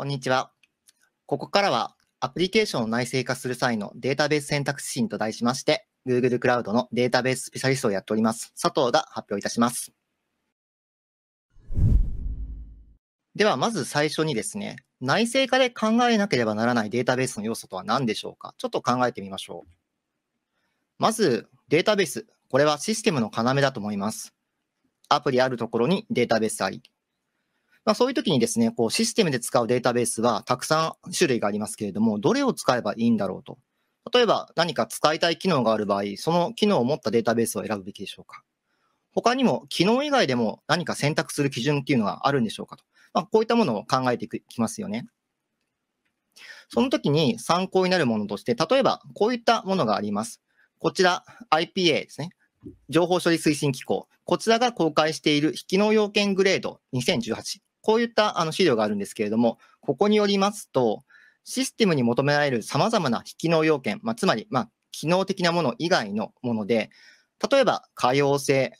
こんにちは。ここからは、アプリケーションを内製化する際のデータベース選択指針と題しまして、Google クラウドのデータベーススペシャリストをやっております、佐藤が発表いたします。では、まず最初にですね、内製化で考えなければならないデータベースの要素とは何でしょうかちょっと考えてみましょう。まず、データベース。これはシステムの要だと思います。アプリあるところにデータベースあり、まあ、そういう時にですね、こうシステムで使うデータベースはたくさん種類がありますけれども、どれを使えばいいんだろうと。例えば何か使いたい機能がある場合、その機能を持ったデータベースを選ぶべきでしょうか。他にも機能以外でも何か選択する基準っていうのがあるんでしょうかと。まあ、こういったものを考えてきますよね。その時に参考になるものとして、例えばこういったものがあります。こちら IPA ですね。情報処理推進機構。こちらが公開している非機能要件グレード2018。こういったあの資料があるんですけれども、ここによりますと、システムに求められる様々な非機能要件、まあ、つまり、まあ、機能的なもの以外のもので、例えば可用性、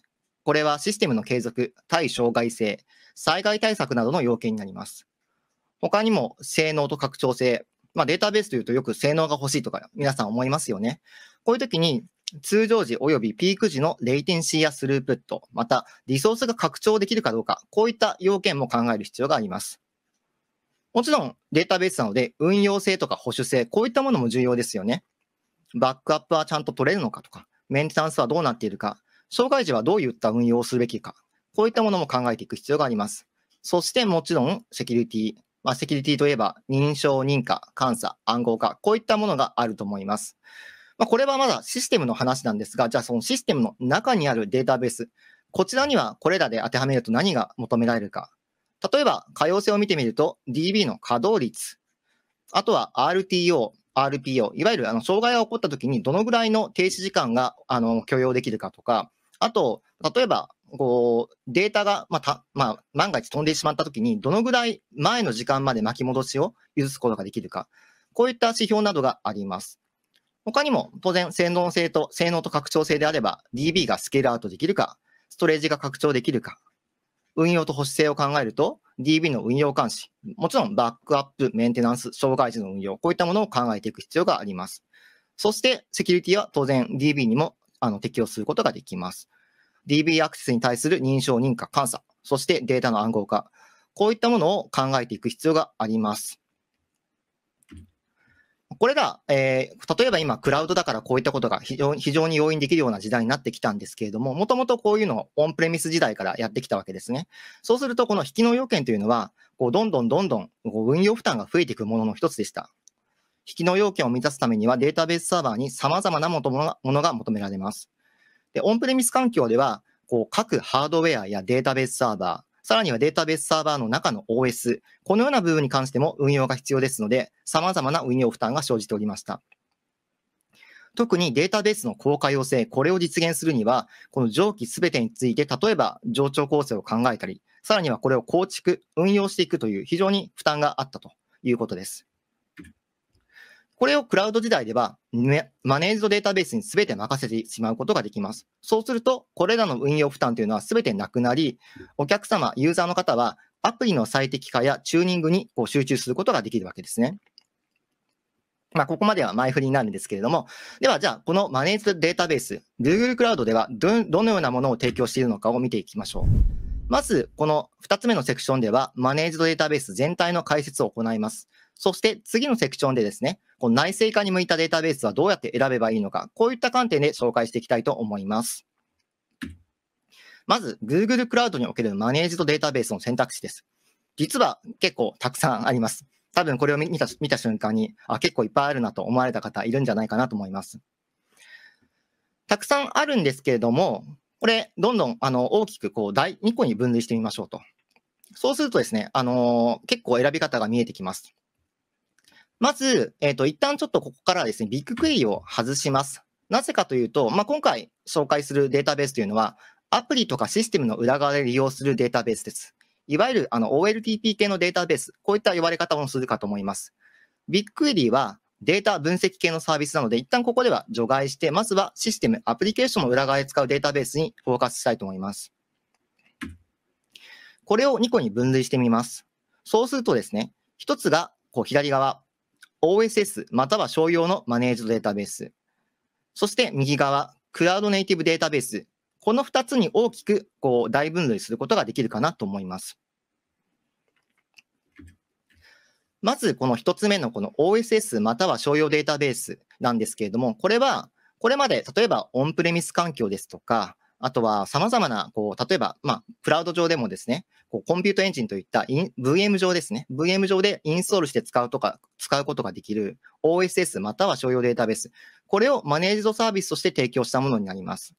これはシステムの継続、対障害性、災害対策などの要件になります。他にも性能と拡張性、まあ、データベースというとよく性能が欲しいとか皆さん思いますよね。こういう時に通常時及びピーク時のレイテンシーやスループット、またリソースが拡張できるかどうか、こういった要件も考える必要があります。もちろんデータベースなので運用性とか保守性、こういったものも重要ですよね。バックアップはちゃんと取れるのかとか、メンテナンスはどうなっているか、障害時はどういった運用をするべきか、こういったものも考えていく必要があります。そしてもちろんセキュリティ。まあ、セキュリティといえば認証、認可、監査、暗号化、こういったものがあると思います。まあ、これはまだシステムの話なんですが、じゃあそのシステムの中にあるデータベース、こちらにはこれらで当てはめると何が求められるか。例えば、可用性を見てみると、DB の稼働率、あとは RTO、RPO、いわゆるあの障害が起こった時にどのぐらいの停止時間があの許容できるかとか、あと、例えば、こう、データが、また、まあ、万が一飛んでしまった時に、どのぐらい前の時間まで巻き戻しを許すことができるか、こういった指標などがあります。他にも当然性能性と、性能と拡張性であれば DB がスケールアウトできるか、ストレージが拡張できるか、運用と保守性を考えると DB の運用監視、もちろんバックアップ、メンテナンス、障害時の運用、こういったものを考えていく必要があります。そしてセキュリティは当然 DB にもあの適用することができます。DB アクセスに対する認証認可、監査、そしてデータの暗号化、こういったものを考えていく必要があります。これが、えー、例えば今、クラウドだからこういったことが非常非常に容易にできるような時代になってきたんですけれども、もともとこういうのをオンプレミス時代からやってきたわけですね。そうすると、この引きの要件というのは、こうどんどんどんどん運用負担が増えていくものの一つでした。引きの要件を満たすためには、データベースサーバーに様々なものが求められます。で、オンプレミス環境では、こう各ハードウェアやデータベースサーバー、さらにはデータベースサーバーの中の OS、このような部分に関しても運用が必要ですので、様々な運用負担が生じておりました。特にデータベースの効果要請、これを実現するには、この上記すべてについて、例えば上長構成を考えたり、さらにはこれを構築、運用していくという非常に負担があったということです。これをクラウド時代では、マネージドデータベースに全て任せてしまうことができます。そうすると、これらの運用負担というのは全てなくなり、お客様、ユーザーの方は、アプリの最適化やチューニングにこう集中することができるわけですね。まあ、ここまでは前振りになるんですけれども、では、じゃあ、このマネージドデータベース、Google クラウドではど、どのようなものを提供しているのかを見ていきましょう。まず、この2つ目のセクションでは、マネージドデータベース全体の解説を行います。そして次のセクションでですね、この内製化に向いたデータベースはどうやって選べばいいのか、こういった観点で紹介していきたいと思います。まず、Google クラウドにおけるマネージドデータベースの選択肢です。実は結構たくさんあります。多分これを見た見た瞬間にあ、結構いっぱいあるなと思われた方いるんじゃないかなと思います。たくさんあるんですけれども、これ、どんどんあの大きくこう第2個に分類してみましょうと。そうするとですね、あのー、結構選び方が見えてきます。まず、えっ、ー、と、一旦ちょっとここからですね、ビッグクエリを外します。なぜかというと、まあ、今回紹介するデータベースというのは、アプリとかシステムの裏側で利用するデータベースです。いわゆるあの OLTP 系のデータベース、こういった呼ばれ方もするかと思います。ビッグクエリはデータ分析系のサービスなので、一旦ここでは除外して、まずはシステム、アプリケーションの裏側で使うデータベースにフォーカスしたいと思います。これを2個に分類してみます。そうするとですね、1つがこう左側、OSS または商用のマネージドデータベース。そして右側、クラウドネイティブデータベース。この2つに大きくこう大分類することができるかなと思います。まずこの1つ目のこの OSS または商用データベースなんですけれども、これはこれまで例えばオンプレミス環境ですとか、あとはさまなこう例えばまあクラウド上でもですね、こうコンピュートエンジンといった VM 上ですね。VM 上でインストールして使うとか、使うことができる OSS または商用データベース。これをマネージドサービスとして提供したものになります。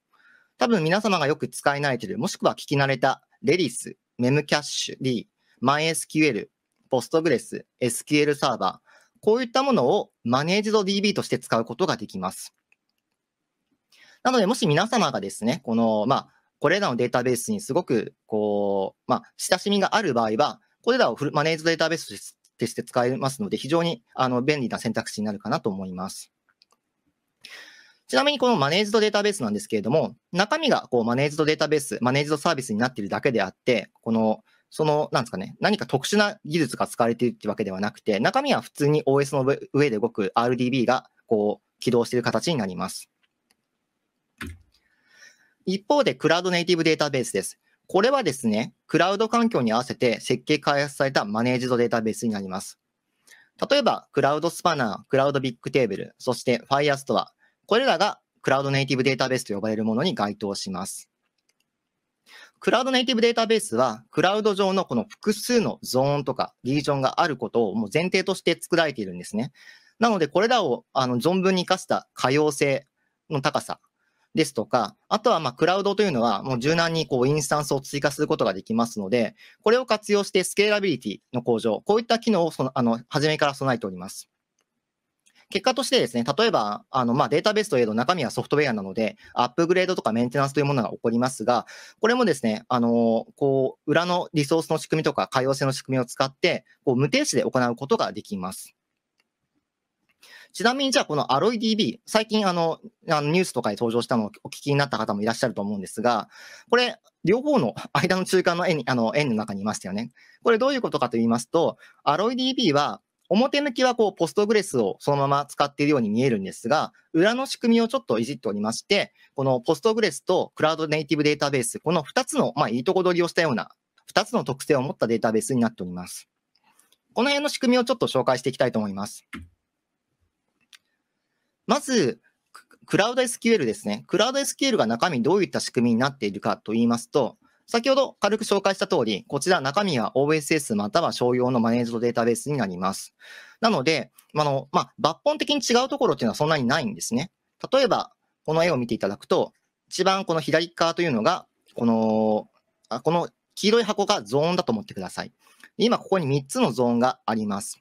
多分皆様がよく使い慣れている、もしくは聞き慣れたレディス、メムキャッシュ D、MySQL、Postgres、SQL サーバー、こういったものをマネージド DB として使うことができます。なので、もし皆様がですね、この、まあ、これらのデータベースにすごく、こう、まあ、親しみがある場合は、これらをフルマネージドデータベースとして使えますので、非常にあの便利な選択肢になるかなと思います。ちなみにこのマネージドデータベースなんですけれども、中身がこうマネージドデータベース、マネージドサービスになっているだけであって、この、その、なんですかね、何か特殊な技術が使われているってわけではなくて、中身は普通に OS の上で動く RDB がこう起動している形になります。一方で、クラウドネイティブデータベースです。これはですね、クラウド環境に合わせて設計開発されたマネージドデータベースになります。例えば、クラウドスパナー、クラウドビッグテーブル、そして Firestore。これらがクラウドネイティブデータベースと呼ばれるものに該当します。クラウドネイティブデータベースは、クラウド上のこの複数のゾーンとかリージョンがあることをもう前提として作られているんですね。なので、これらをあの存分に活かした可用性の高さ、ですとか、あとはまあクラウドというのはもう柔軟にこうインスタンスを追加することができますので、これを活用してスケーラビリティの向上、こういった機能をそのあの初めから備えております。結果としてですね、例えば、あの、まあ、データベースといえど中身はソフトウェアなので、アップグレードとかメンテナンスというものが起こりますが、これもですね、あの、こう、裏のリソースの仕組みとか、可用性の仕組みを使って、こう、無停止で行うことができます。ちなみにじゃあこのアロイ DB、最近あの、あのニュースとかに登場したのをお聞きになった方もいらっしゃると思うんですが、これ、両方の間の中間の円あの、円の中にいましたよね。これどういうことかと言いますと、アロイ DB は、表向きはこう、ポストグレスをそのまま使っているように見えるんですが、裏の仕組みをちょっといじっておりまして、このポストグレスとクラウドネイティブデータベース、この2つの、まあ、いいとこ取りをしたような、2つの特性を持ったデータベースになっております。この辺の仕組みをちょっと紹介していきたいと思います。まず、クラウド SQL ですね。クラウド SQL が中身どういった仕組みになっているかと言いますと、先ほど軽く紹介した通り、こちら中身は OSS または商用のマネージドデータベースになります。なので、あのまあ、抜本的に違うところっていうのはそんなにないんですね。例えば、この絵を見ていただくと、一番この左側というのが、この、あこの黄色い箱がゾーンだと思ってください。今、ここに3つのゾーンがあります。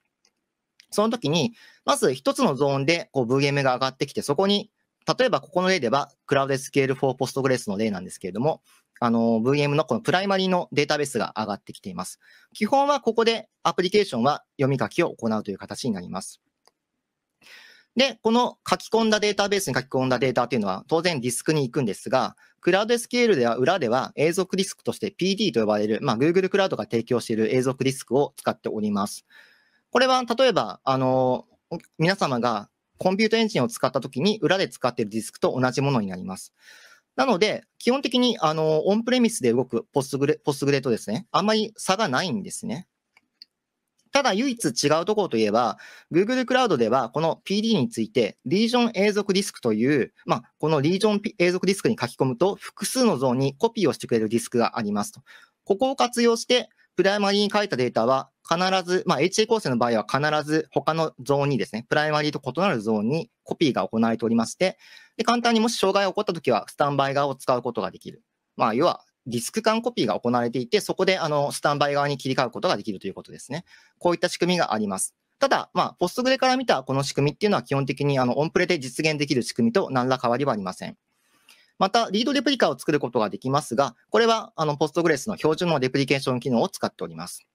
その時に、まず一つのゾーンでこう VM が上がってきて、そこに、例えばここの例では、クラウドスケール for Postgres の例なんですけれども、あの、VM のこのプライマリーのデータベースが上がってきています。基本はここでアプリケーションは読み書きを行うという形になります。で、この書き込んだデータベースに書き込んだデータというのは当然ディスクに行くんですが、クラウドスケールでは裏では永続ディスクとして PD と呼ばれる、まあ、Google クラウドが提供している永続ディスクを使っております。これは例えば、あの、皆様がコンピュータエンジンを使ったときに裏で使っているディスクと同じものになります。なので、基本的にあのオンプレミスで動くポスグレポスグレとですね、あんまり差がないんですね。ただ唯一違うところといえば、Google クラウドではこの PD について、リージョン永続ディスクという、まあ、このリージョン永続ディスクに書き込むと、複数の像にコピーをしてくれるディスクがありますと。ここを活用して、プライマリーに書いたデータは、必ず、まあ、HA 構成の場合は必ず他のゾーンにですね、プライマリーと異なるゾーンにコピーが行われておりまして、で簡単にもし障害が起こったときは、スタンバイ側を使うことができる。まあ、要は、ディスク間コピーが行われていて、そこであのスタンバイ側に切り替えることができるということですね。こういった仕組みがあります。ただ、まあ、ポストグレから見たこの仕組みっていうのは基本的にあのオンプレで実現できる仕組みと何ら変わりはありません。また、リードレプリカを作ることができますが、これは、あの、ポストグレスの標準のレプリケーション機能を使っております。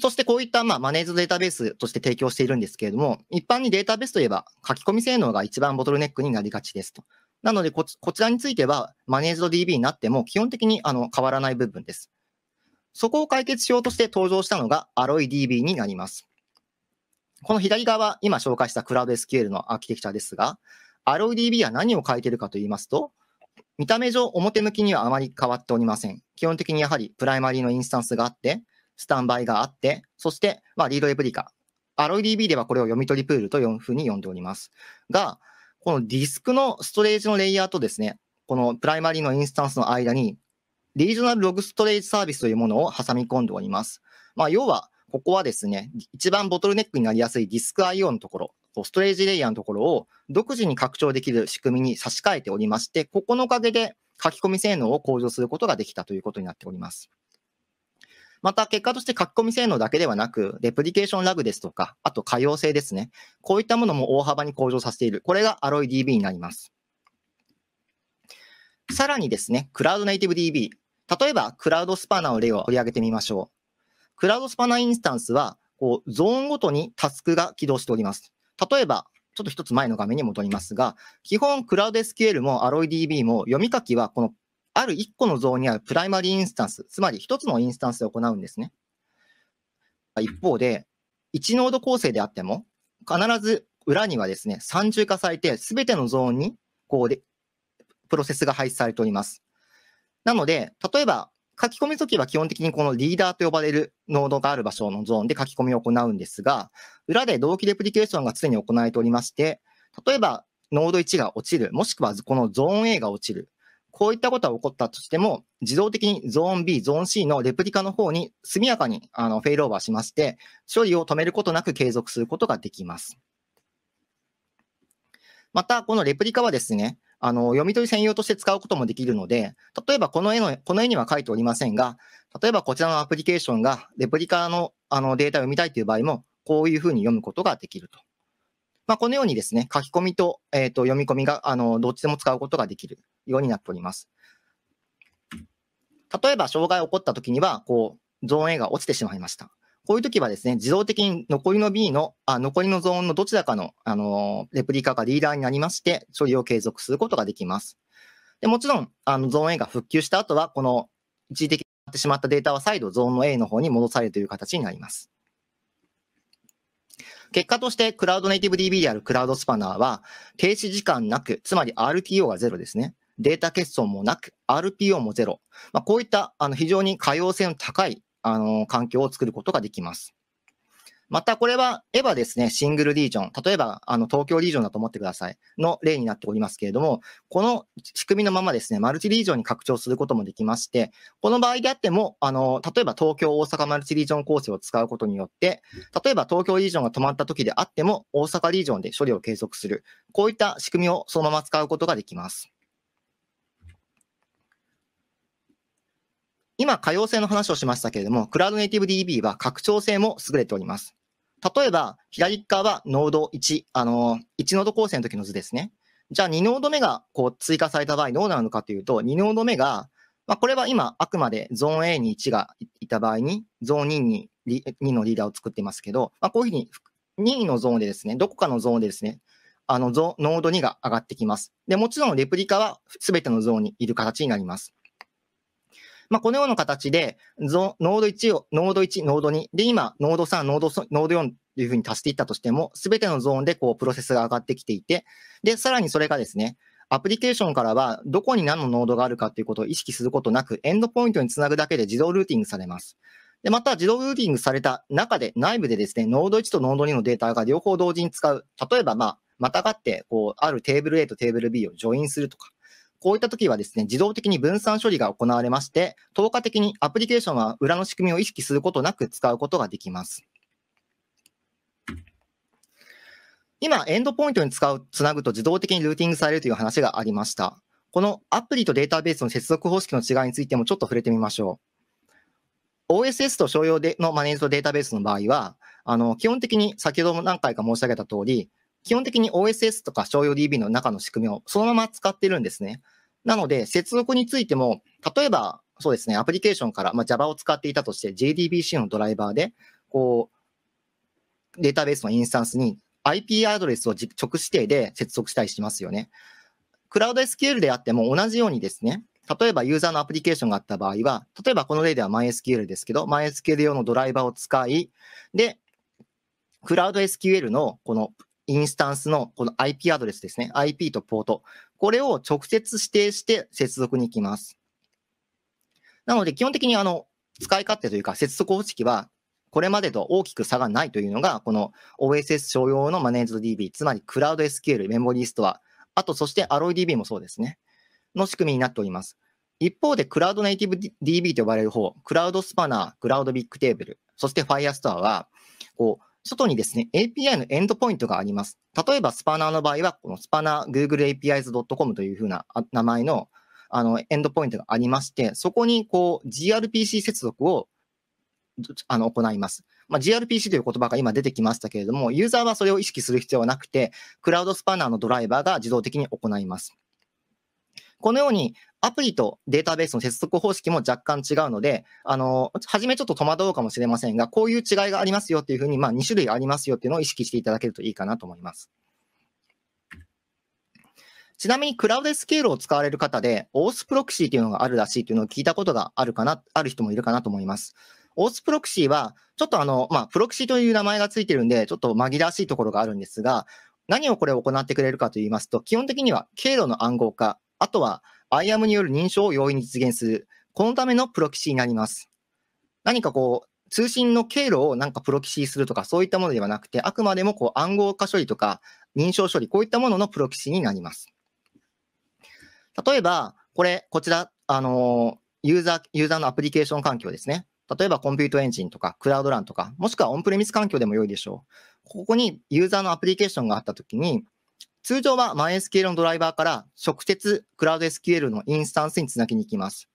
そしてこういった、まあ、マネージドデータベースとして提供しているんですけれども、一般にデータベースといえば書き込み性能が一番ボトルネックになりがちですと。なのでこ、こちらについては、マネージド DB になっても基本的にあの変わらない部分です。そこを解決しようとして登場したのが a ロイ d b になります。この左側、今紹介した CloudSQL のアーキテクチャですが、AlloyDB は何を書いてるかと言いますと、見た目上表向きにはあまり変わっておりません。基本的にやはりプライマリーのインスタンスがあって、スタンバイがあって、そして、まあ、リードレプリカ。AlloyDB ではこれを読み取りプールというふうに呼んでおります。が、このディスクのストレージのレイヤーとですね、このプライマリーのインスタンスの間に、リージョナルログストレージサービスというものを挟み込んでおります。まあ、要は、ここはですね、一番ボトルネックになりやすいディスク IO のところ、こうストレージレイヤーのところを独自に拡張できる仕組みに差し替えておりまして、ここのおかげで書き込み性能を向上することができたということになっております。また結果として書き込み性能だけではなく、レプリケーションラグですとか、あと可用性ですね。こういったものも大幅に向上させている。これが AlloyDB になります。さらにですね、クラウドネイティブ DB。例えば、クラウドスパナの例を取り上げてみましょう。クラウドスパナインスタンスは、こう、ゾーンごとにタスクが起動しております。例えば、ちょっと一つ前の画面に戻りますが、基本、クラウド SQL も AlloyDB も読み書きは、このある1個のゾーンにあるプライマリーインスタンス、つまり1つのインスタンスで行うんですね。一方で、1ノード構成であっても、必ず裏にはですね、三重化されて、すべてのゾーンに、こうで、プロセスが配置されております。なので、例えば、書き込みときは基本的にこのリーダーと呼ばれるノードがある場所のゾーンで書き込みを行うんですが、裏で同期レプリケーションが常に行われておりまして、例えばノード1が落ちる、もしくはこのゾーン A が落ちる。こういったことが起こったとしても、自動的にゾーン B、ゾーン C のレプリカの方に速やかにあのフェイルオーバーしまして、処理を止めることなく継続することができます。また、このレプリカはですね、あの読み取り専用として使うこともできるので、例えばこの絵のこの絵には書いておりませんが、例えばこちらのアプリケーションがレプリカのあのデータを読みたいという場合も、こういうふうに読むことができると。まあ、このようにですね、書き込みと,、えー、と読み込みがあのどっちでも使うことができるようになっております。例えば、障害が起こったときには、こう、ゾーン A が落ちてしまいました。こういう時はですね、自動的に残りの B の、あ残りのゾーンのどちらかの、あのレプリカがリーダーになりまして、処理を継続することができます。でもちろん、あのゾーン A が復旧した後は、この一時的になってしまったデータは再度ゾーンの A の方に戻されるという形になります。結果として、クラウドネイティブ DB であるクラウドスパナーは、停止時間なく、つまり RTO がゼロですね。データ欠損もなく、RPO もゼロ。まあ、こういったあの非常に可用性の高いあの、環境を作ることができます。またこれは、エヴァですね、シングルリージョン、例えばあの東京リージョンだと思ってください、の例になっておりますけれども、この仕組みのままですね、マルチリージョンに拡張することもできまして、この場合であっても、あの例えば東京、大阪マルチリージョン構成を使うことによって、例えば東京リージョンが止まった時であっても、大阪リージョンで処理を継続する、こういった仕組みをそのまま使うことができます。今、可用性の話をしましたけれども、クラウドネイティブ DB は拡張性も優れております。例えば、左側はノード1、あの、1ノード構成の時の図ですね。じゃあ2ノード目がこう追加された場合どうなるのかというと、2ノード目が、まあ、これは今あくまでゾーン A に1がいた場合に、ゾーン2に2のリーダーを作っていますけど、まあ、こういうふうに任意のゾーンでですね、どこかのゾーンでですね、あのゾノード2が上がってきます。で、もちろんレプリカは全てのゾーンにいる形になります。まあ、このような形で、ノード1を、ノード1、ノード2、で、今、ノード3、ノードノード4というふうに足していったとしても、すべてのゾーンでこう、プロセスが上がってきていて、で、さらにそれがですね、アプリケーションからは、どこに何のノードがあるかということを意識することなく、エンドポイントにつなぐだけで自動ルーティングされます。で、また自動ルーティングされた中で、内部でですね、ノード1とノード2のデータが両方同時に使う。例えば、まあ、またがって、こう、あるテーブル A とテーブル B をジョインするとか、こういった時はですね、自動的に分散処理が行われまして、透過的にアプリケーションは裏の仕組みを意識することなく使うことができます。今、エンドポイントに使う、つなぐと自動的にルーティングされるという話がありました。このアプリとデータベースの接続方式の違いについてもちょっと触れてみましょう。OSS と商用でのマネージドデータベースの場合は、あの、基本的に先ほども何回か申し上げた通り、基本的に OSS とか商用 DB の中の仕組みをそのまま使ってるんですね。なので、接続についても、例えば、そうですね、アプリケーションから、まあ、Java を使っていたとして、JDBC のドライバーで、こう、データベースのインスタンスに IP アドレスを直指定で接続したりしますよね。クラウド SQL であっても同じようにですね、例えばユーザーのアプリケーションがあった場合は、例えばこの例では MySQL ですけど、MySQL 用のドライバーを使い、で、クラウド SQL のこのインスタンスのこの IP アドレスですね、IP とポート、これを直接指定して接続に行きます。なので、基本的にあの、使い勝手というか、接続方式は、これまでと大きく差がないというのが、この OSS 商用のマネージド DB、つまりクラウド s q l メモリーストア、あとそしてアロイ d b もそうですね、の仕組みになっております。一方で、クラウドネイティブ DB と呼ばれる方、クラウドスパナー、クラウドビッグテーブル、そして Firestore は、こう、外にですね、API のエンドポイントがあります。例えば、スパナーの場合は、このスパナー Google APIs.com というふうな名前のあのエンドポイントがありまして、そこにこう gRPC 接続をあの行います。まあ、gRPC という言葉が今出てきましたけれども、ユーザーはそれを意識する必要はなくて、クラウドスパナーのドライバーが自動的に行います。このようにアプリとデータベースの接続方式も若干違うので、あの、初めちょっと戸惑うかもしれませんが、こういう違いがありますよっていうふうに、まあ、2種類ありますよっていうのを意識していただけるといいかなと思います。ちなみにクラウドスケールを使われる方で、オースプロクシーというのがあるらしいというのを聞いたことがあるかな、ある人もいるかなと思います。オースプロクシーは、ちょっとあの、まあ、プロクシーという名前がついてるんで、ちょっと紛らわしいところがあるんですが、何をこれを行ってくれるかと言いますと、基本的には経路の暗号化、あとは IAM による認証を容易に実現する。このためのプロキシになります。何かこう、通信の経路をなんかプロキシするとかそういったものではなくて、あくまでもこう暗号化処理とか認証処理、こういったもののプロキシになります。例えば、これ、こちら、あのユーザー、ユーザーのアプリケーション環境ですね。例えばコンピュートエンジンとかクラウドランとか、もしくはオンプレミス環境でも良いでしょう。ここにユーザーのアプリケーションがあったときに、通常は MySQL のドライバーから直接 CloudSQL のインスタンスにつなぎに行きます。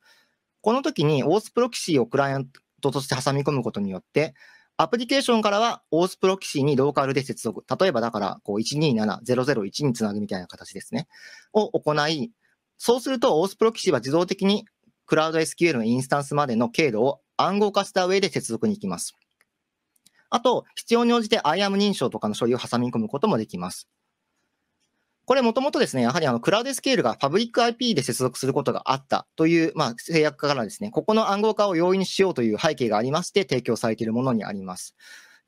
この時に o s p r o プロキシをクライアントとして挟み込むことによって、アプリケーションからは o s p r o プロキシにローカルで接続。例えばだから、こう127001につなぐみたいな形ですね。を行い、そうすると o s p r o プロキシは自動的に CloudSQL のインスタンスまでの経路を暗号化した上で接続に行きます。あと、必要に応じて IAM 認証とかの処理を挟み込むこともできます。これもともとですね、やはりあのクラウドスケールがパブリック IP で接続することがあったという、まあ、制約からですね、ここの暗号化を容易にしようという背景がありまして、提供されているものにあります。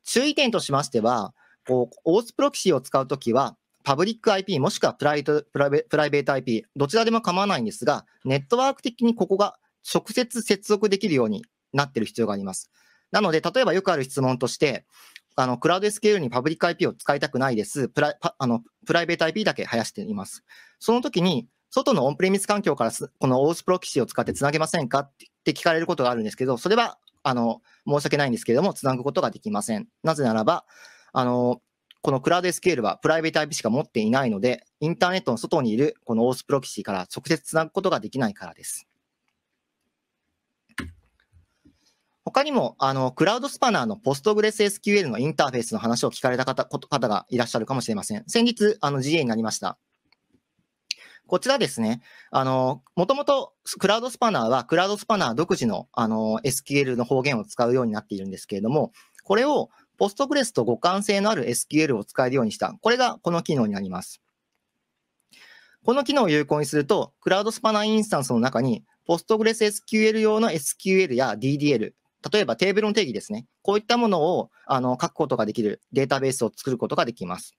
注意点としましては、こう、オースプロキシーを使うときは、パブリック IP もしくはプライプラプライベート IP、どちらでも構わないんですが、ネットワーク的にここが直接接続できるようになっている必要があります。なので、例えばよくある質問として、あの、クラウド SQL にパブリック IP を使いたくないです。プラあのプライベート IP だけ生やしています。その時に、外のオンプレミス環境からこの OS プロキシを使ってつなげませんかって聞かれることがあるんですけど、それは、あの、申し訳ないんですけれども、つなぐことができません。なぜならば、あの、このクラウド SQL はプライベート IP しか持っていないので、インターネットの外にいるこの OS プロキシから直接つなぐことができないからです。他にも、あの、クラウドスパナーの PostgreSQL のインターフェースの話を聞かれた方方がいらっしゃるかもしれません。先日、あの、GA になりました。こちらですね、あの、もともとクラウドスパナーは、クラウドスパナー独自の、あの、SQL の方言を使うようになっているんですけれども、これを、ポストグレスと互換性のある SQL を使えるようにした。これがこの機能になります。この機能を有効にすると、クラウドスパナーインスタンスの中に、ポストグレス SQL 用の SQL や DDL、例えばテーブルの定義ですね。こういったものをあの書くことができるデータベースを作ることができます。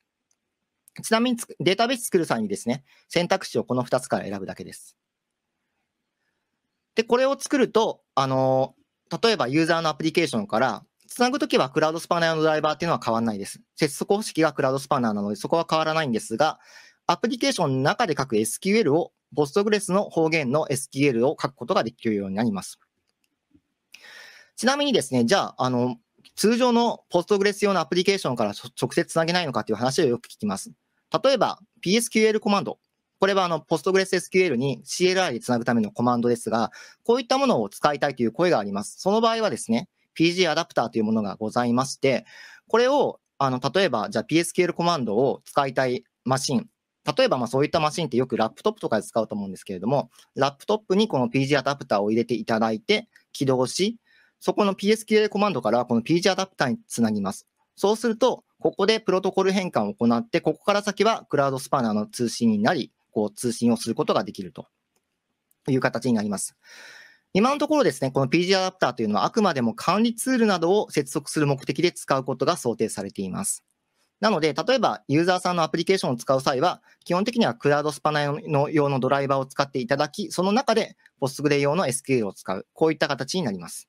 ちなみにデータベース作る際にですね、選択肢をこの2つから選ぶだけです。で、これを作ると、あの、例えばユーザーのアプリケーションから、つなぐときはクラウドスパナーのドライバーっていうのは変わらないです。接続方式がクラウドスパナーなので、そこは変わらないんですが、アプリケーションの中で書く SQL を、Postgres の方言の SQL を書くことができるようになります。ちなみにですね、じゃあ、あの、通常の Postgres 用のアプリケーションから直接つなげないのかという話をよく聞きます。例えば、PSQL コマンド。これはあの PostgreSQL に CLI でつなぐためのコマンドですが、こういったものを使いたいという声があります。その場合はですね、PG アダプターというものがございまして、これを、あの、例えば、じゃあ PSQL コマンドを使いたいマシン、例えばまあそういったマシンってよくラップトップとかで使うと思うんですけれども、ラップトップにこの PG アダプターを入れていただいて、起動し、そこの PSQL コマンドからこの PG アダプターにつなぎます。そうすると、ここでプロトコル変換を行って、ここから先はクラウドスパナーの通信になり、こう通信をすることができるという形になります。今のところですね、この PG アダプターというのはあくまでも管理ツールなどを接続する目的で使うことが想定されています。なので、例えばユーザーさんのアプリケーションを使う際は、基本的にはクラウドスパナの用のドライバーを使っていただき、その中で Postgre 用の SQL を使う、こういった形になります。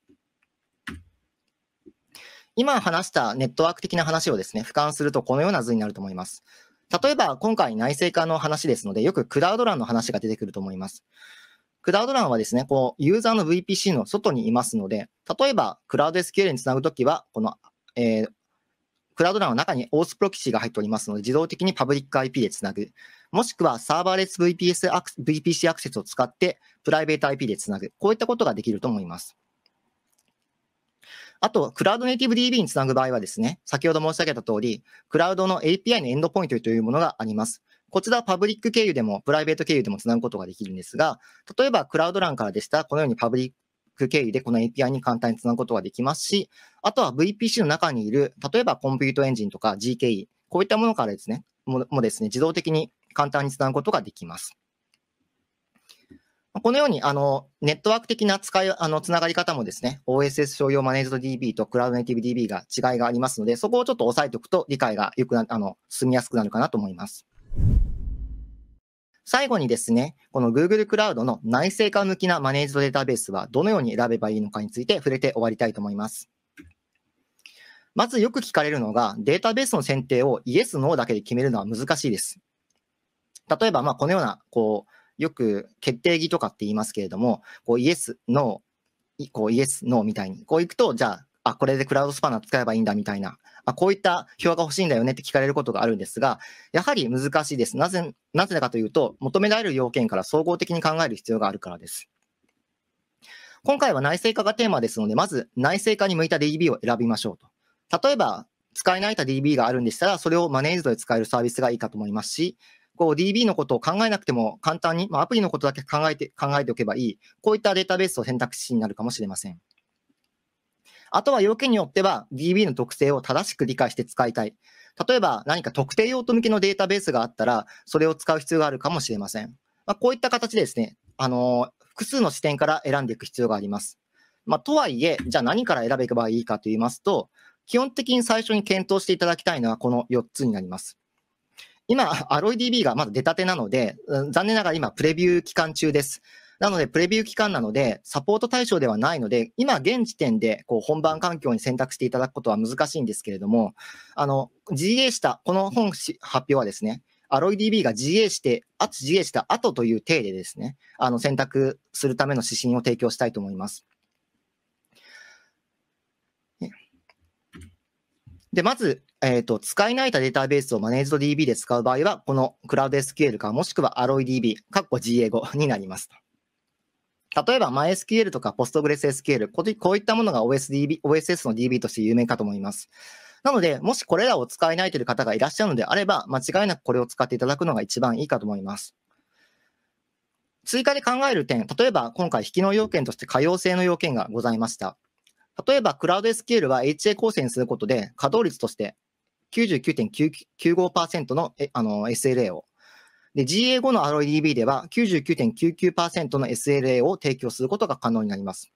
今話したネットワーク的な話をですね、俯瞰するとこのような図になると思います。例えば今回内製化の話ですので、よくクラウド欄の話が出てくると思います。クラウド欄はですね、こう、ユーザーの VPC の外にいますので、例えば、クラウド SQL につなぐときは、この、えー、クラウド欄の中にオースプロキシが入っておりますので、自動的にパブリック IP でつなぐ。もしくは、サーバーレス VPS VPC アクセスを使って、プライベート IP でつなぐ。こういったことができると思います。あと、クラウドネイティブ DB につなぐ場合はですね、先ほど申し上げた通り、クラウドの API のエンドポイントというものがあります。こちらはパブリック経由でも、プライベート経由でもつなぐことができるんですが、例えばクラウド欄からでしたら、このようにパブリック経由でこの API に簡単につなぐことができますし、あとは VPC の中にいる、例えばコンピュートエンジンとか GKE、こういったものからですね、ももですね、自動的に簡単につなぐことができます。このように、あの、ネットワーク的な使い、あの、つながり方もですね、OSS 商用マネージド DB とクラウドネイティブ DB が違いがありますので、そこをちょっと押さえておくと理解がよくな、あの、進みやすくなるかなと思います。最後にですね、この Google クラウドの内製化向きなマネージドデータベースはどのように選べばいいのかについて触れて終わりたいと思います。まずよく聞かれるのが、データベースの選定を Yes、No だけで決めるのは難しいです。例えば、まあ、このような、こう、よく決定義とかって言いますけれども、こうイエス、ノー、こうイエス、ノーみたいに、こういくと、じゃあ、あ、これでクラウドスパナ使えばいいんだみたいな、あ、こういった表が欲しいんだよねって聞かれることがあるんですが、やはり難しいです。なぜ、なぜかというと、求められる要件から総合的に考える必要があるからです。今回は内製化がテーマですので、まず内製化に向いた DB を選びましょうと。例えば、使えないた DB があるんでしたら、それをマネージドで使えるサービスがいいかと思いますし、こう DB のことを考えなくても簡単に、まあ、アプリのことだけ考えて、考えておけばいい、こういったデータベースを選択肢になるかもしれません。あとは要件によっては DB の特性を正しく理解して使いたい。例えば何か特定用途向けのデータベースがあったら、それを使う必要があるかもしれません。まあ、こういった形でですね、あのー、複数の視点から選んでいく必要があります。まあ、とはいえ、じゃあ何から選べばいいかと言いますと、基本的に最初に検討していただきたいのはこの4つになります。今、アロイ DB がまだ出たてなので、残念ながら今、プレビュー期間中です。なので、プレビュー期間なので、サポート対象ではないので、今、現時点でこう本番環境に選択していただくことは難しいんですけれども、あの、GA した、この本発表はですね、アロイ DB が GA して、あつ GA した後という体でですね、あの、選択するための指針を提供したいと思います。で、まず、えっ、ー、と、使い慣れたデータベースをマネージド DB で使う場合は、このクラウド s q l かもしくは AlloyDB、かっこ GA5 になります。例えば MySQL とか PostgreSQL、こういったものが OSDB OSS の DB として有名かと思います。なので、もしこれらを使い慣れている方がいらっしゃるのであれば、間違いなくこれを使っていただくのが一番いいかと思います。追加で考える点、例えば今回、引きの要件として可用性の要件がございました。例えば、クラウド SQL は HA 構成にすることで、稼働率として99.95%のあの SLA を、で、g a 後の RODB では99.99%の SLA を提供することが可能になります。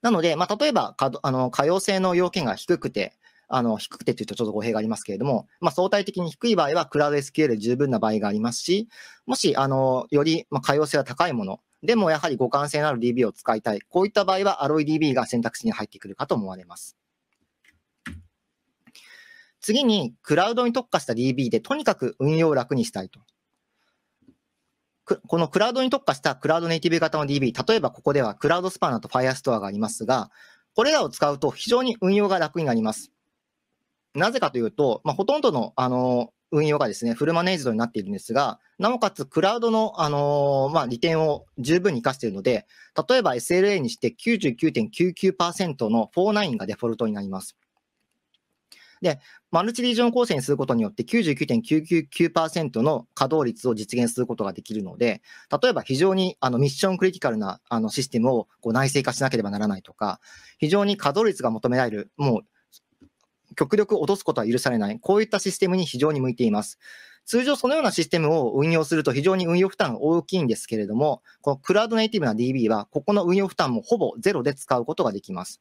なので、まあ、例えば、あの、可用性の要件が低くて、あの、低くてというとちょっと語弊がありますけれども、まあ、相対的に低い場合は、クラウド SQL 十分な場合がありますし、もし、あの、より、まあ、可用性が高いもの、でもやはり互換性のある DB を使いたい。こういった場合はアロイ DB が選択肢に入ってくるかと思われます。次に、クラウドに特化した DB でとにかく運用を楽にしたいと。このクラウドに特化したクラウドネイティブ型の DB、例えばここではクラウドスパナと Firestore がありますが、これらを使うと非常に運用が楽になります。なぜかというと、まあ、ほとんどの、あの、運用がですね、フルマネージドになっているんですが、なおかつクラウドの、あのー、まあ、利点を十分に活かしているので、例えば SLA にして99.99%の49がデフォルトになります。で、マルチリージョン構成にすることによって99.999%の稼働率を実現することができるので、例えば非常にあのミッションクリティカルなあのシステムをこう内製化しなければならないとか、非常に稼働率が求められる、もう極力落とすことは許されない。こういったシステムに非常に向いています。通常そのようなシステムを運用すると非常に運用負担が大きいんですけれども、このクラウドネイティブな DB は、ここの運用負担もほぼゼロで使うことができます。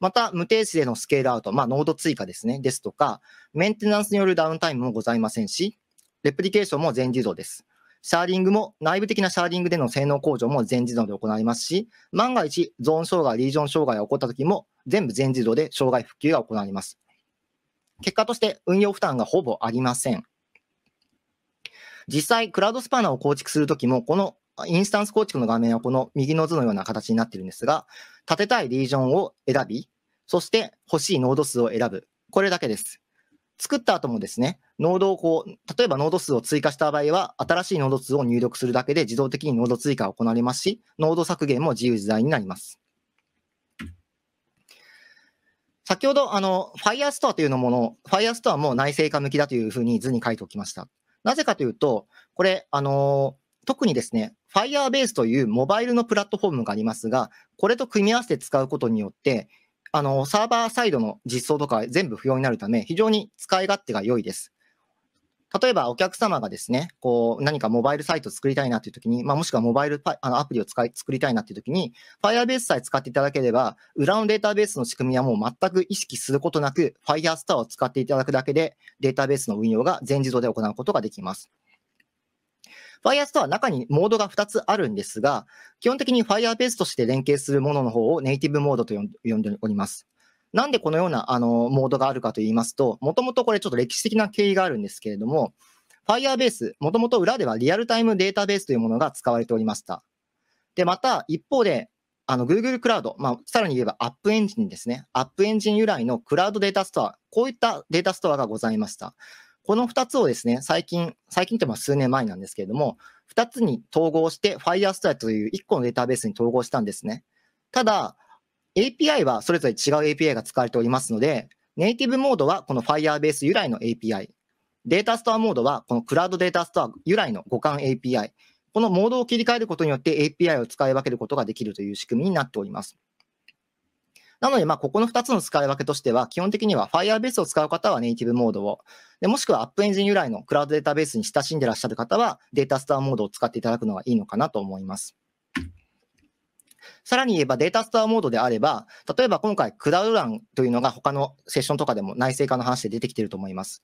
また、無停止でのスケールアウト、まあ、ノード追加ですね、ですとか、メンテナンスによるダウンタイムもございませんし、レプリケーションも全自動です。シャーリングも、内部的なシャーリングでの性能向上も全自動で行いますし、万が一、ゾーン障害、リージョン障害が起こった時も、全部全自動で障害復旧が行われます。結果として運用負担がほぼありません。実際、クラウドスパナを構築するときも、このインスタンス構築の画面はこの右の図のような形になってるんですが、立てたいリージョンを選び、そして欲しいノード数を選ぶ。これだけです。作った後もですね、ノードをこう、例えばノード数を追加した場合は、新しいノード数を入力するだけで自動的にノード追加が行われますし、ノード削減も自由自在になります。先ほど、あの、Firestore というのもの、Firestore も内製化向きだというふうに図に書いておきました。なぜかというと、これ、あの特にですね、Firebase というモバイルのプラットフォームがありますが、これと組み合わせて使うことによって、あのサーバーサイドの実装とか全部不要になるため、非常に使い勝手が良いです。例えばお客様がですね、こう、何かモバイルサイトを作りたいなというときに、まあ、もしくはモバイルあのアプリを使い、作りたいなというときに、Firebase さえ使っていただければ、裏のデータベースの仕組みはもう全く意識することなく、Firestore を使っていただくだけで、データベースの運用が全自動で行うことができます。Firestore は中にモードが2つあるんですが、基本的に Firebase として連携するものの方をネイティブモードと呼んでおります。なんでこのようなあのモードがあるかと言いますと、もともとこれちょっと歴史的な経緯があるんですけれども、Firebase、もともと裏ではリアルタイムデータベースというものが使われておりました。で、また一方で、あの Google クラウド、まあ、さらに言えば App エンジンですね。App エンジン由来のクラウドデータストア、こういったデータストアがございました。この2つをですね、最近、最近というの数年前なんですけれども、2つに統合して Firestore という1個のデータベースに統合したんですね。ただ、API はそれぞれ違う API が使われておりますので、ネイティブモードはこの Firebase 由来の API、データストアモードはこのクラウドデータストア由来の互換 API、このモードを切り替えることによって API を使い分けることができるという仕組みになっております。なので、まあ、ここの2つの使い分けとしては、基本的には Firebase を使う方はネイティブモードを、でもしくは App エンジン由来のクラウドデータベースに親しんでいらっしゃる方は、データストアモードを使っていただくのがいいのかなと思います。さらに言えばデータストアモードであれば、例えば今回クラウドランというのが他のセッションとかでも内製化の話で出てきていると思います。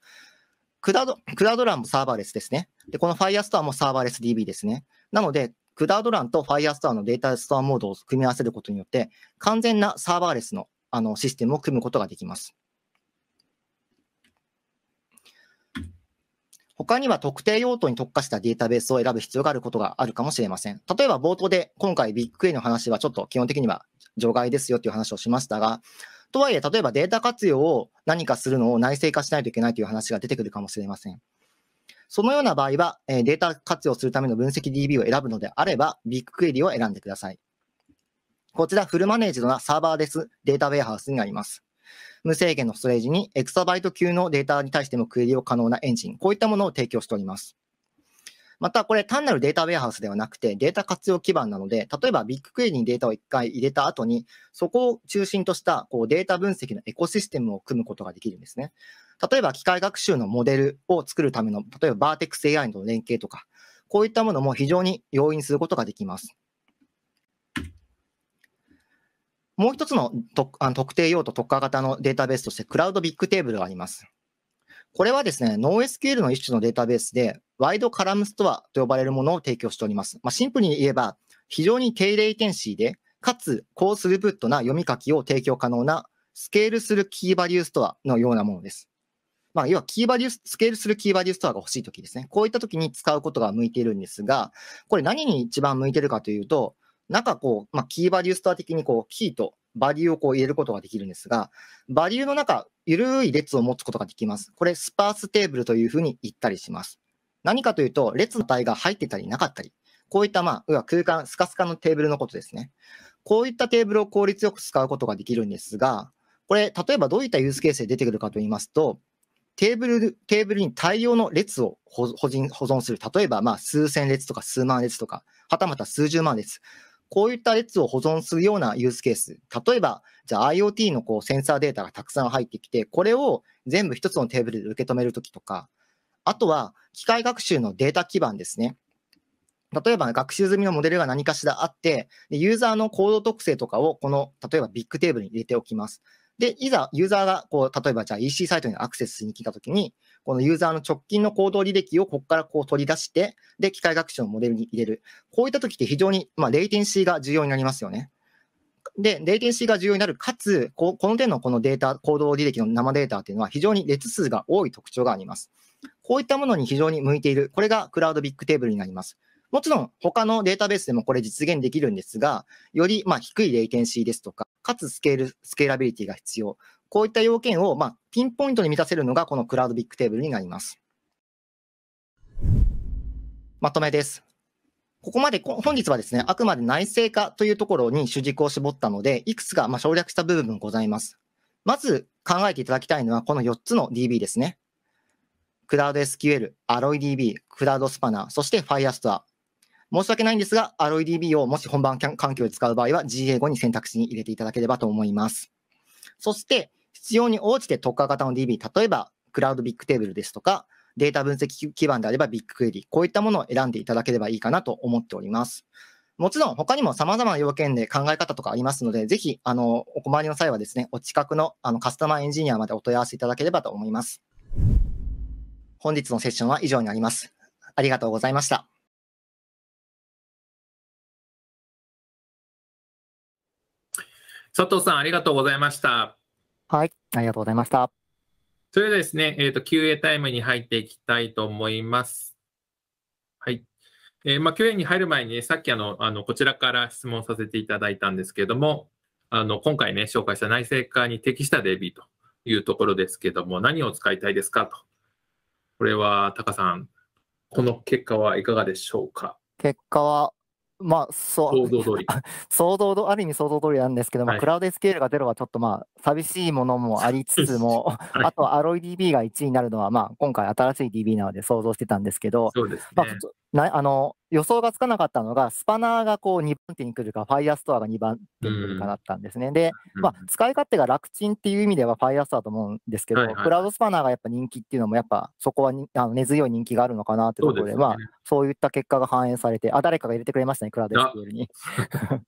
クラウド、クラウドランもサーバーレスですね。で、この Firestore もサーバーレス DB ですね。なので、クラウドランと Firestore のデータストアモードを組み合わせることによって、完全なサーバーレスのあのシステムを組むことができます。他には特定用途に特化したデータベースを選ぶ必要があることがあるかもしれません。例えば冒頭で今回ビッグクエの話はちょっと基本的には除外ですよという話をしましたが、とはいえ、例えばデータ活用を何かするのを内製化しないといけないという話が出てくるかもしれません。そのような場合は、データ活用するための分析 DB を選ぶのであれば、ビッグクエリを選んでください。こちらフルマネージドなサーバーレスデータウェアハウスになります。無制限のストレージにエクサバイト級のデータに対してもクエリを可能なエンジン、こういったものを提供しております。また、これ単なるデータウェアハウスではなくて、データ活用基盤なので、例えばビッグクエリにデータを1回入れた後に、そこを中心としたこうデータ分析のエコシステムを組むことができるんですね。例えば、機械学習のモデルを作るための、例えばバーテックス AI の連携とか、こういったものも非常に容易にすることができます。もう一つのあの特定用途特化型のデータベースとして、クラウドビッグテーブルがあります。これはですね、エス s q l の一種のデータベースで、ワイドカラムストアと呼ばれるものを提供しております。まあ、シンプルに言えば、非常に低レイテンシーで、かつ高スループットな読み書きを提供可能なスケールするキーバリューストアのようなものです。まあ、要はキーバリュース、スケールするキーバリューストアが欲しいときですね。こういったときに使うことが向いているんですが、これ何に一番向いてるかというと、なんかこう、まあ、キーバリューストア的にこう、キーとバリューをこう入れることができるんですが、バリューの中、ゆるい列を持つことができます。これ、スパーステーブルというふうに言ったりします。何かというと、列の値が入ってたりなかったり、こういった、まあ、空間、スカスカのテーブルのことですね。こういったテーブルを効率よく使うことができるんですが、これ、例えばどういったユースケースで出てくるかと言いますと、テーブル、テーブルに大量の列を保存する。例えば、まあ、数千列とか数万列とか、はたまた数十万列。こういった列を保存するようなユースケース。例えば、じゃあ IoT のこうセンサーデータがたくさん入ってきて、これを全部一つのテーブルで受け止めるときとか、あとは機械学習のデータ基盤ですね。例えば学習済みのモデルが何かしらあって、ユーザーの行動特性とかをこの、例えばビッグテーブルに入れておきます。で、いざユーザーがこう、例えばじゃあ EC サイトにアクセスしに来たときに、このユーザーの直近の行動履歴をここからこう取り出して、で、機械学習のモデルに入れる。こういった時って非常に、まあ、レイテンシーが重要になりますよね。で、レイテンシーが重要になる、かつ、ここの点のこのデータ、行動履歴の生データっていうのは非常に列数が多い特徴があります。こういったものに非常に向いている。これがクラウドビッグテーブルになります。もちろん他のデータベースでもこれ実現できるんですが、よりま低いレイテンシーですとか、かつスケール、スケーラビリティが必要。こういった要件を、まあ、ピンポイントに満たせるのが、このクラウドビッグテーブルになります。まとめです。ここまで本日はですね、あくまで内製化というところに主軸を絞ったので、いくつかま省略した部分ございます。まず考えていただきたいのは、この4つの DB ですね。クラウド SQL、アロイ DB、クラウドスパナー、そして Firestore。申し訳ないんですが、アロイ DB をもし本番環境で使う場合は GA5 に選択肢に入れていただければと思います。そして、必要に応じて特化型の DB、例えばクラウドビッグテーブルですとか、データ分析基盤であればビッグクエリ、こういったものを選んでいただければいいかなと思っております。もちろん他にも様々な要件で考え方とかありますので、ぜひ、あの、お困りの際はですね、お近くのあのカスタマーエンジニアまでお問い合わせいただければと思います。本日のセッションは以上になります。ありがとうございました。佐藤さん、ありがとうございました。はい、ありがとうございました。それではですね、えーと、QA タイムに入っていきたいと思います。はい。えー、まあ、QA に入る前に、ね、さっきあのあのこちらから質問させていただいたんですけども、あの今回ね、紹介した内製化に適した DB というところですけども、何を使いたいですかと。これは、タカさん、この結果はいかがでしょうか結果は、まあ、そう。想像通り。想像通ある意味想像通りなんですけども、はい、クラウドスケールがゼロはちょっとまあ、寂しいものもありつつも、はい、あとアロイ DB が1位になるのは、まあ、今回新しい DB なので想像してたんですけど、そうですね。まあ、なあの、予想がつかなかったのが、スパナーがこう2番手に来るか、ファイアストアが2番手に来るかだったんですね。うん、で、まあ、使い勝手が楽ちんっていう意味ではファイアストアと思うんですけど、はいはい、クラウドスパナーがやっぱ人気っていうのも、やっぱそこはあの根強い人気があるのかなってところで、でね、まあ、そういった結果が反映されて、あ、誰かが入れてくれましたね、クラウドスクールに。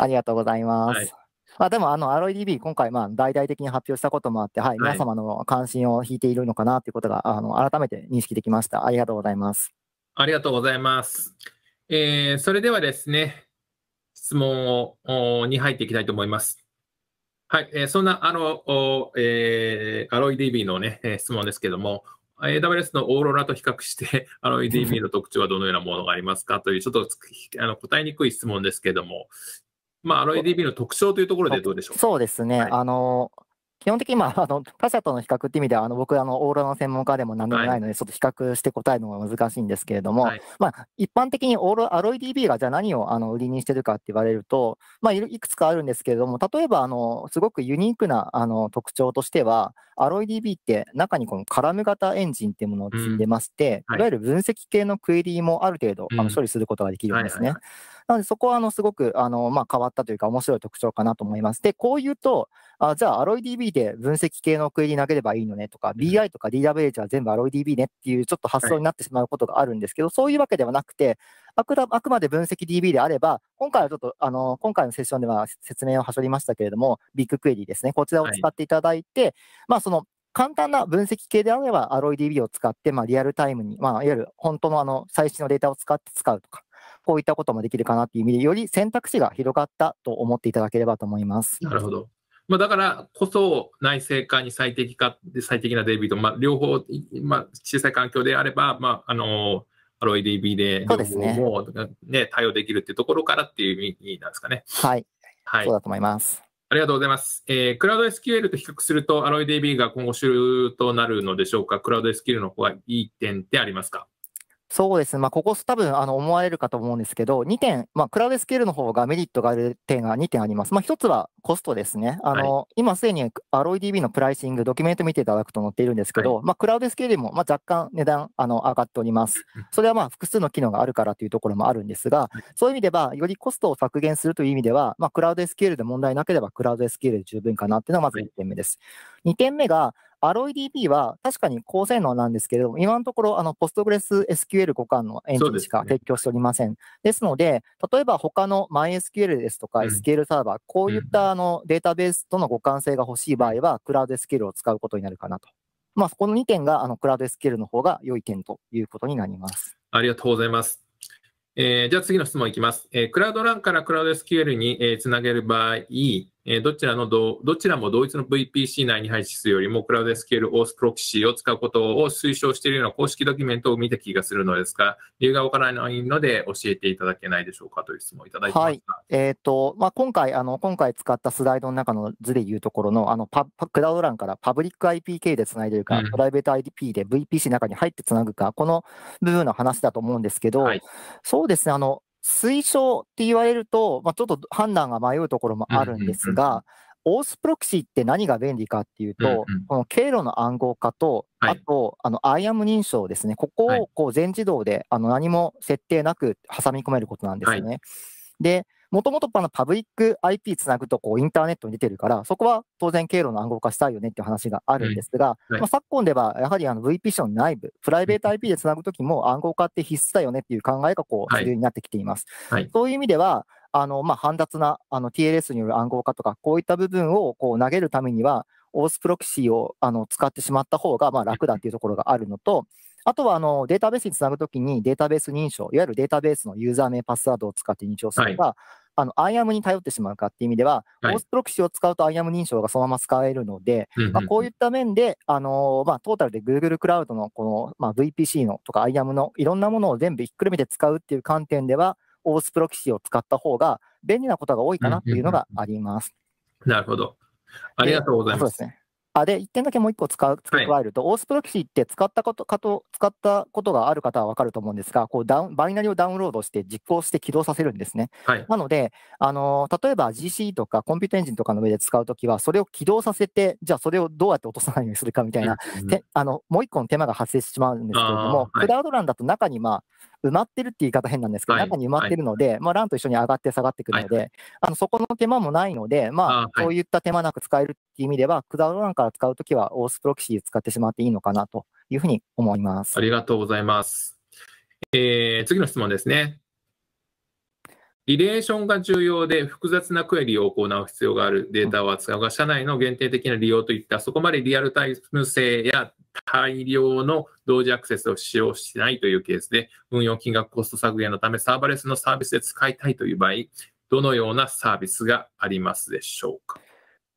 ありがとうございます。はいまあ、でも、あの、アロイ DB、今回、まあ、大々的に発表したこともあって、はい、皆様の関心を引いているのかなということが、あの、改めて認識できました。ありがとうございます。ありがとうございます。えー、それではですね、質問をに入っていきたいと思います。はい、えー、そんなあの、えー、アロイ DB の、ね、質問ですけども、AWS のオーロラと比較して、アロイ DB の特徴はどのようなものがありますかという、ちょっとあの答えにくい質問ですけども、まあ、アロイ DB の特徴というところでどうでしょうそうですね、はい、あの基本的に、まあ、あの他社との比較という意味では、あの僕、あのオーロラの専門家でも何でもないので、はい、ちょっと比較して答えるのが難しいんですけれども、はい、まあ、一般的にオーロアロイ DB がじゃあ何をあの売りにしてるかって言われると、まあ、いくつかあるんですけれども、例えばあのすごくユニークなあの特徴としては、アロイ DB って中にこのカラム型エンジンっていうものを積んでまして、うんはい、いわゆる分析系のクエリもある程度、あの処理することができるんですね。うんはいはいはいなので、そこはあのすごくあの、まあ、変わったというか、面白い特徴かなと思います。で、こう言うと、あじゃあ、アロイ DB で分析系のクエリ投げればいいのねとか、BI とか DWH は全部アロイ DB ねっていうちょっと発想になってしまうことがあるんですけど、はい、そういうわけではなくて、あくあくまで分析 DB であれば、今回はちょっと、あの、今回のセッションでは説明をはしょりましたけれども、ビッグクエリですね、こちらを使っていただいて、はい、まあ、その、簡単な分析系であれば、アロイ DB を使って、まあ、リアルタイムに、まあ、いわゆる本当のあの最新のデータを使って使うとか、こういったこともできるかなっていう意味で、より選択肢が広がったと思っていただければと思います。なるほど。まあ、だからこそ内政化に最適化、最適な DB と、まあ、両方、まあ、小さい環境であれば、まあ、あのアロイ DB で両方もね、ね対応できるっていうところからっていう意味なんですかね。はい。はい、そうだと思います。ありがとうございます。えー、クラウド SQL と比較すると、アロイ DB が今後主流となるのでしょうか、クラウド SQL の方がいい点ってありますかそうですね、まあ、ここ多分あの思われるかと思うんですけど、2点、まあ、クラウドスケールの方がメリットがある点が2点あります。まあ、1つはコストですね。あの、はい、今すでに a l o i d b のプライシング、ドキュメント見ていただくと載っているんですけど、はい、まあ、クラウドスケールもまあ若干値段あの上がっております。それはまあ複数の機能があるからというところもあるんですが、そういう意味では、よりコストを削減するという意味では、まあ、クラウドスケールで問題なければ、クラウドスケールで十分かなっていうのがまず1点目です。はい2点目が、アロイ DB は確かに高性能なんですけれども、今のところあのポストグレス SQL 互換のエンジンしか提供しておりません。です,、ので、例えば他の MySQL ですとか SQL サーバー、こういったあのデータベースとの互換性が欲しい場合は、クラウド SQL を使うことになるかなと。まあ、この2点があのクラウド SQL の方が良い点ということになります。ありがとうございます。えー、じゃあ次の質問いきます。えー、クラウドランからクラウド SQL に、えー、つなげる場合、えどちらのど、どちらも同一の VPC 内に配置するよりも、クラウドスケールオースプロキシーを使うことを推奨しているような公式ドキュメントを見た気がするのですが、理由がわからないので教えていただけないでしょうかという質問をいただいてはい。えっ、ー、と、まあ、今回、あの、今回使ったスライドの中の図でいうところの、あの、パ、クラウド欄からパブリック IPK でつないでるか、うん、プライベート IDP で VPC の中に入ってつなぐか、この部分の話だと思うんですけど、はい、そうですね、あの、推奨って言われると、まあ、ちょっと判断が迷うところもあるんですが、オースプロキシって何が便利かっていうと、うんうん、この経路の暗号化と、あと、あの、アイアム認証ですね。ここをこう全自動で、あの何も設定なく挟み込めることなんですよね。はい、で、もともとパブリック IP つなぐとこうインターネットに出てるから、そこは当然経路の暗号化したいよねっていう話があるんですが、はい、まあ、昨今ではやはりあの VPC の内部、プライベート IP でつなぐときも暗号化って必須だよねっていう考えがこう主流になってきています。はい、そういう意味では、あのまあ、煩雑なあの TLS による暗号化とか、こういった部分をこう投げるためには、オースプロキシをあの使ってしまった方がまあ楽だっていうところがあるのと、あとはあのデータベースにつなぐときにデータベース認証、いわゆるデータベースのユーザー名、パスワードを使って認証すれば、はい、あの、アイアムに頼ってしまうかっていう意味では、はい、オースプロキシを使うとアイアム認証がそのまま使えるので、うんうんまあ、こういった面で、あのー、まあ、トータルで Google クラウドのこの、まあ、VPC のとかアイアムのいろんなものを全部ひっくるめて使うっていう観点では、オースプロキシを使った方が便利なことが多いかなっていうのがあります。うんうんうん、なるほど。ありがとうございます。そうですね。あで、1点だけもう1個使う付け加えると、はい、オースプロキシーって使ったことかと使ったことがある方は分かると思うんですが、こうダウンバイナリをダウンロードして実行して起動させるんですね。はい、なのであの、例えば GC とかコンピュータエンジンとかの上で使うときは、それを起動させて、じゃあそれをどうやって落とさないようにするかみたいな、うんあのもう1個の手間が発生してしまうんですけれども、クラウドランだと中に、まあ、埋まってるって言い方変なんですけど、中に埋まってるので、まあ、ランと一緒に上がって下がってくるので、あのそこの手間もないので、まあ、そういった手間なく使えるっていう意味では、クダウランから使うときは、オースプロキシー使ってしまっていいのかなというふうに思います。ありがとうございます。えー、次の質問ですね。リレーションが重要で複雑なクエリを行う必要があるデータを扱うが、社内の限定的な利用といった、そこまでリアルタイム性や大量の同時アクセスを使用しないというケースで、運用金額コスト削減のためサーバレスのサービスで使いたいという場合、どのようなサービスがありますでしょうか。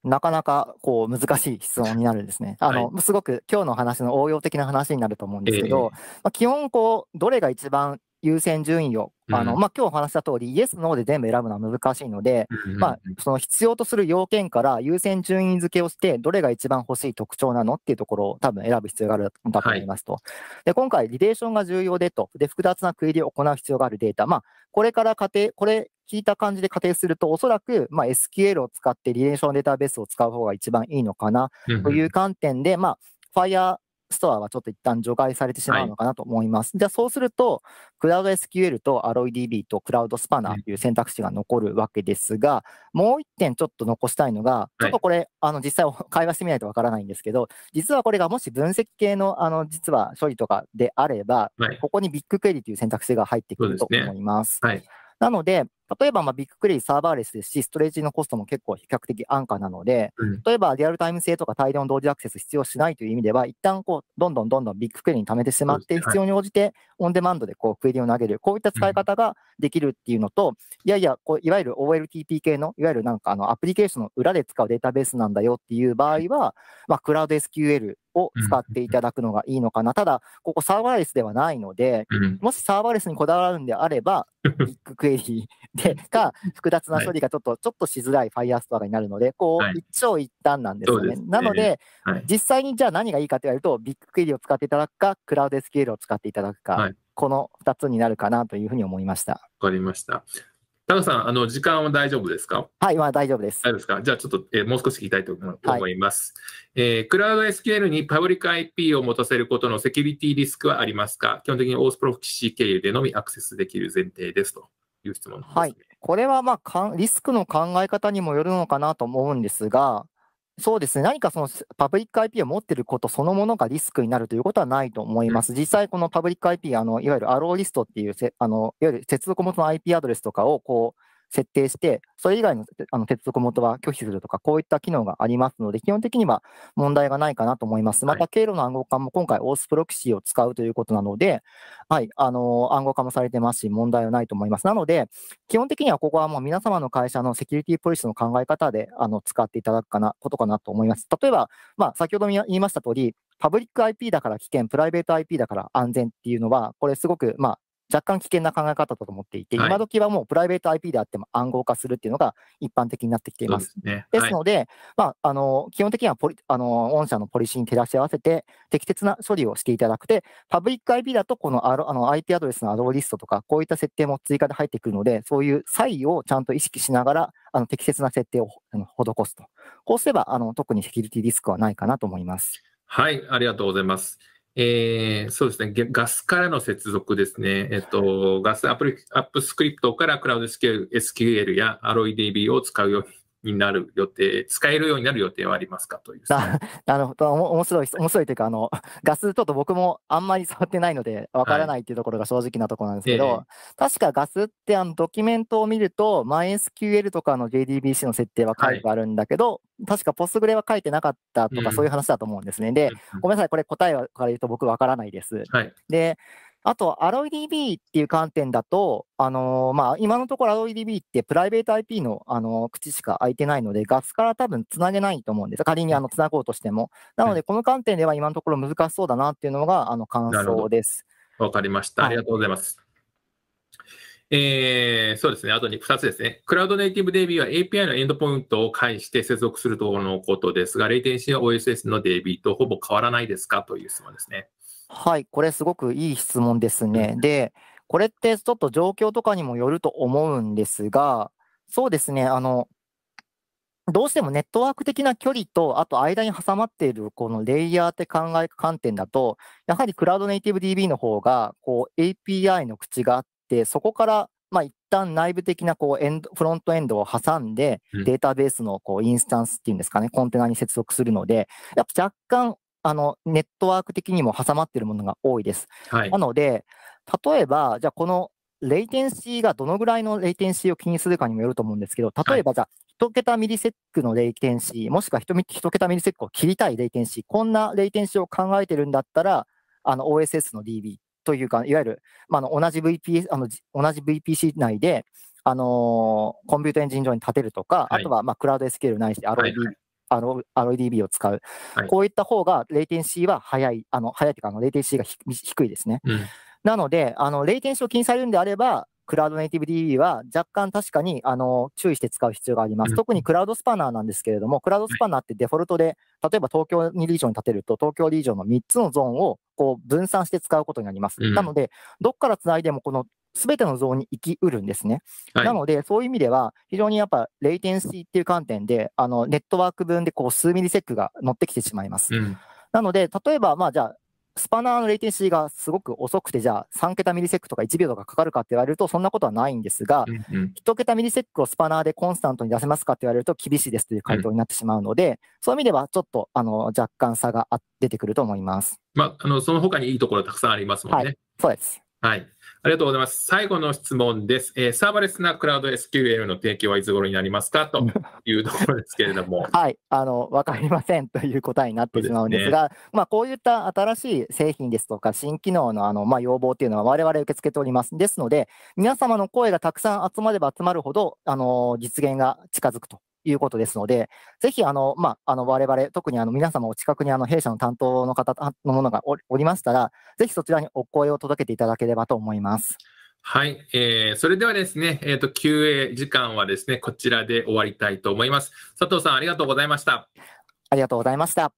なかなかこう難しい質問になるんですね。あの、はい、すごく今日の話の応用的な話になると思うんですけど、えー、まあ、基本こうどれが一番優先順位を、あのまあ、今日お話した通り、イエス、ノーで全部選ぶのは難しいので、まあ、その必要とする要件から優先順位付けをして、どれが一番欲しい特徴なのっていうところを多分選ぶ必要があるんだと思いますと。はい、で今回、リレーションが重要でと、で複雑なクエリを行う必要があるデータ、まあ、これから仮定、これ聞いた感じで仮定すると、おそらく、まあ、SQL を使ってリレーションデータベースを使う方が一番いいのかなという観点で、まあ、ファイストアはちょっと一旦除外されてしまうのかなと思います。はい、じゃあそうすると、クラウド SQL と AlloyDB とクラウドスパナーという選択肢が残るわけですが、もう一点ちょっと残したいのが、ちょっとこれ、はい、あの実際 会話してみないとわからないんですけど、実はこれがもし分析系のあの実は処理とかであれば、はい、ここにビッグクエリという選択肢が入ってくると思います。すね、なので、例えば、まあ、ビッグクレイサーバーレスですし、ストレージのコストも結構比較的安価なので、うん、例えばリアルタイム性とか大量の同時アクセス必要しないという意味では、一旦こう、どんどんどんどんビッグクエリに貯めてしまって、必要に応じてオンデマンドでこうクエリを投げる、こういった使い方ができるっていうのと、うん、いやいや、こういわゆる OLTP 系の、いわゆるなんかあのアプリケーションの裏で使うデータベースなんだよっていう場合は、まあ、クラウド SQL を使っていただくのがいいのかな。ただ、ここサーバーレスではないので、もしサーバーレスにこだわるんであれば、ビッグクエリー でか、複雑な処理がちょっと、はい、ちょっとしづらいファイアストアになるので、こう、はい、一長一短なんですよね。ねなので、はい、実際にじゃあ何がいいかと言われると、ビッグクエリーを使っていただくか、クラウドスケールを使っていただくか、この2つになるかなというふうに思いました。わかりました。さん、あの時間は大丈夫ですかはい、今大丈夫です。大丈夫ですかじゃあちょっと、えー、もう少し聞きたいと思います、はい、えー、クラウド SQL にパブリック IP を持たせることのセキュリティリスクはありますか基本的にオースプロフキシー経由でのみアクセスできる前提ですという質問です、ね、はい、これは、まあ、かんリスクの考え方にもよるのかなと思うんですが、そうですね、何かそのパブリック IP を持っていることそのものがリスクになるということはないと思います。うん、実際、このパブリック IP、あのいわゆるアローリストっていうせあの、いわゆる接続元の IP アドレスとかをこう設定して、それ以外のあの接続元は拒否するとか、こういった機能がありますので、基本的には問題がないかなと思います。また、経路の暗号化も今回、オースプロキシーを使うということなので、はい、あの暗号化もされてますし、問題はないと思います。なので、基本的にはここはもう皆様の会社のセキュリティポリスの考え方であの使っていただくかなことかなと思います。例えば、まあ、先ほど言いました通り、パブリック IP だから危険、プライベート IP だから安全っていうのは、これすごく、まあ、若干危険な考え方だと思っていて、はい、今時はもうプライベート IP であっても暗号化するっていうのが一般的になってきています。ですね、ですので、はい、まあ、あの基本的にはポリあの御社のポリシーに照らし合わせて、適切な処理をしていただくて、パブリック IP だと、このあの IP アドレスのアローリストとか、こういった設定も追加で入ってくるので、そういう差異をちゃんと意識しながら、あの適切な設定を施すと。こうすればあの特にセキュリティリスクはないかなと思います。はい、ありがとうございます。えー、そうですね、ガスからの接続ですね、えっと、ガスアップアップスクリプトからクラウド SQL や a l o i d b を使うようにになる予定、使えるようになる予定はありますかという、ね、なるほど、面白い、面白いというか、あの ガス、ちょっと僕もあんまり触ってないので、わからないっていうところが正直なところなんですけど、はい確かガスってあのドキュメントを見ると、MySQL とかの JDBC の設定は書いてあるんだけど、はい、確かポスグレは書いてなかったとか、そういう話だと思うんですね。うん、で、ごめんなさい、これ答えから言うと僕わからないです。はい、であと、アロイ DB っていう観点だと、あのー、まあ、今のところアロイ DB ってプライベート IP の、あのー、口しか開いてないので、ガスから多分つなげないと思うんです。仮にあのつなごうとしても。なので、この観点では今のところ難しそうだなっていうのが、あの、感想です。わかりました。ありがとうございます。はい、えー、そうですね。あとに2つですね。クラウドネイティブ DB は API のエンドポイントを介して接続するところのことですが、レイテンシーは OSS の DB とほぼ変わらないですかという質問ですね。はい、これすごくいい質問ですね。で、これってちょっと状況とかにもよると思うんですが、そうですね、あの、どうしてもネットワーク的な距離と、あと間に挟まっているこのレイヤーって考え、観点だと、やはりクラウドネイティブ DB の方が、こう API の口があって、そこから、まあ一旦内部的なこうエンドフロントエンドを挟んで、データベースのこうインスタンスっていうんですかね、コンテナに接続するので、やっぱ若干あのネットワーク的にも挟まっているものが多いです。はい、なので、例えば、じゃあこのレイテンシーがどのぐらいのレイテンシーを気にするかにもよると思うんですけど、例えばじゃあ、1桁ミリセックのレイテンシー、もしくは 1, 1桁ミリセックを切りたいレイテンシー、こんなレイテンシーを考えてるんだったら、OSS の DB というか、いわゆる、まあ、の同じ VPS あの同じ VPC 内で、あのー、コンピュータエンジン上に立てるとか、はい、あとは、まあ、クラウド SQL ないし、ROB あの RDB を使う、はい、こういった方がレイテンシーは早い、あの早いというか、レイテンシーが低いですね。うん、なので、あのレイテンシーを気にされるんであれば、クラウドネイティブ DB は若干確かにあの注意して使う必要があります。特にクラウドスパナーなんですけれども、クラウドスパナーってデフォルトで、例えば東京にリージョンに立てると、東京リージョンの3つのゾーンをこう分散して使うことになります。なので、どっからつないでもこのすべての像に行きうるんですね。はい、なので、そういう意味では、非常にやっぱ、レイテンシーっていう観点で、あのネットワーク分でこう数ミリセックが乗ってきてしまいます。うん、なので、例えば、まあ、じゃあ、スパナーのレイテンシーがすごく遅くて、じゃあ3桁ミリセックとか1秒とかかかるかって言われると、そんなことはないんですが、うんうん、1桁ミリセックをスパナーでコンスタントに出せますかって言われると厳しいですという回答になってしまうので、うん、そういう意味ではちょっとあの若干差が出てくると思います。まあ、あのその他にいいところたくさんありますもんね。はい、そうです。はい。ありがとうございます。最後の質問です。えー、サーバレスなクラウド SQL の提供はいつ頃になりますかと いうところですけれども。はい。あの、わかりませんという答えになってしまうんですが、すね、まあ、こういった新しい製品ですとか、新機能のあの、まあ、要望というのは我々受け付けております。ですので、皆様の声がたくさん集まれば集まるほど、あの、実現が近づくということですので、ぜひあの、まあ、あの我々、特にあの皆様お近くにあの弊社の担当の方のものがおりましたら、ぜひそちらにお声を届けていただければと思います。はい、えー、それではですね、えーと、QA 時間はですね、こちらで終わりたいと思います。佐藤さん、ありがとうございました。ありがとうございました。